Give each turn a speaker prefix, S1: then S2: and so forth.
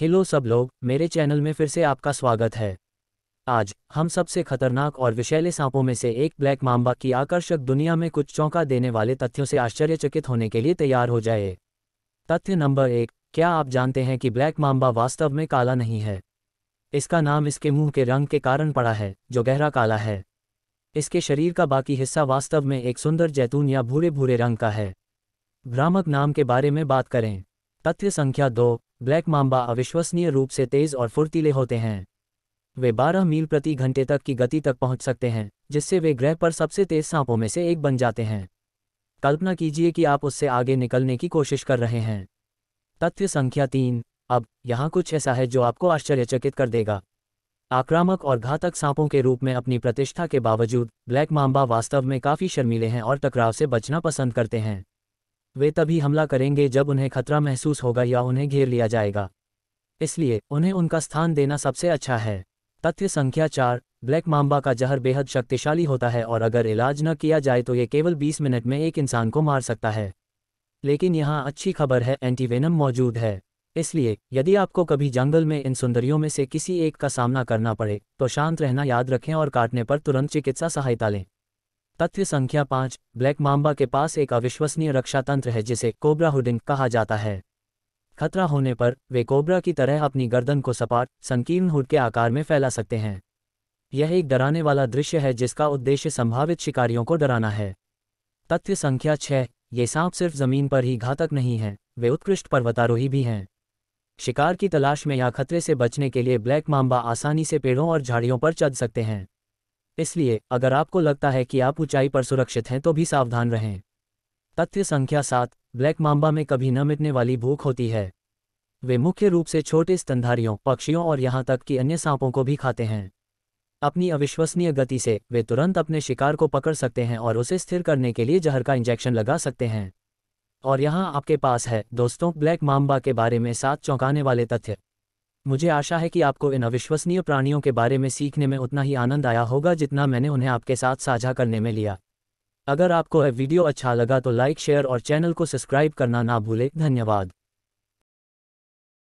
S1: hello सब लोग मेरे चैनल में फिर से आपका स्वागत है आज हम सबसे खतरनाक और विषैले सांपों में से एक ब्लैक मांबा की आकर्षक दुनिया में कुछ चौंका देने वाले तथ्यों से आश्चर्यचकित होने के लिए तैयार हो जाए तथ्य नंबर एक क्या आप जानते हैं कि ब्लैक मांबा वास्तव में काला नहीं है इसका नाम इसके मुंह के रंग के कारण पड़ा है जो गहरा काला है इसके शरीर का बाकी हिस्सा वास्तव में एक सुंदर जैतून या भूरे भूरे रंग का है भ्रामक नाम के बारे में बात करें तथ्य संख्या दो ब्लैक मांबा अविश्वसनीय रूप से तेज और फुर्तीले होते हैं वे 12 मील प्रति घंटे तक की गति तक पहुंच सकते हैं जिससे वे ग्रह पर सबसे तेज सांपों में से एक बन जाते हैं कल्पना कीजिए कि आप उससे आगे निकलने की कोशिश कर रहे हैं तथ्य संख्या तीन अब यहाँ कुछ ऐसा है जो आपको आश्चर्यचकित कर देगा आक्रामक और घातक सांपों के रूप में अपनी प्रतिष्ठा के बावजूद ब्लैक मांबा वास्तव में काफ़ी शर्मीले हैं और टकराव से बचना पसंद करते हैं वे तभी हमला करेंगे जब उन्हें खतरा महसूस होगा या उन्हें घेर लिया जाएगा इसलिए उन्हें उनका स्थान देना सबसे अच्छा है तथ्य संख्या चार ब्लैक माम्बा का जहर बेहद शक्तिशाली होता है और अगर इलाज न किया जाए तो ये केवल 20 मिनट में एक इंसान को मार सकता है लेकिन यहाँ अच्छी खबर है एंटीवेनम मौजूद है इसलिए यदि आपको कभी जंगल में इन सुंदरियों में से किसी एक का सामना करना पड़े तो शांत रहना याद रखें और काटने पर तुरंत चिकित्सा सहायता लें तथ्य संख्या पाँच ब्लैक माम्बा के पास एक अविश्वसनीय रक्षा तंत्र है जिसे कोबरा हुडिंग कहा जाता है खतरा होने पर वे कोबरा की तरह अपनी गर्दन को सपाट संकीर्ण हुड के आकार में फैला सकते हैं यह एक डराने वाला दृश्य है जिसका उद्देश्य संभावित शिकारियों को डराना है तथ्य संख्या छः ये सांप सिर्फ जमीन पर ही घातक नहीं है वे उत्कृष्ट पर्वतारोही भी हैं शिकार की तलाश में या खतरे से बचने के लिए ब्लैक माम्बा आसानी से पेड़ों और झाड़ियों पर चढ़ सकते हैं इसलिए अगर आपको लगता है कि आप ऊंचाई पर सुरक्षित हैं तो भी सावधान रहें तथ्य संख्या सात ब्लैक मांबा में कभी न मिटने वाली भूख होती है वे मुख्य रूप से छोटे स्तंधारियों पक्षियों और यहाँ तक कि अन्य सांपों को भी खाते हैं अपनी अविश्वसनीय गति से वे तुरंत अपने शिकार को पकड़ सकते हैं और उसे स्थिर करने के लिए जहर का इंजेक्शन लगा सकते हैं और यहाँ आपके पास है दोस्तों ब्लैक मांबा के बारे में सात चौंकाने वाले तथ्य मुझे आशा है कि आपको इन अविश्वसनीय प्राणियों के बारे में सीखने में उतना ही आनंद आया होगा जितना मैंने उन्हें आपके साथ साझा करने में लिया अगर आपको यह वीडियो अच्छा लगा तो लाइक शेयर और चैनल को सब्सक्राइब करना ना भूलें धन्यवाद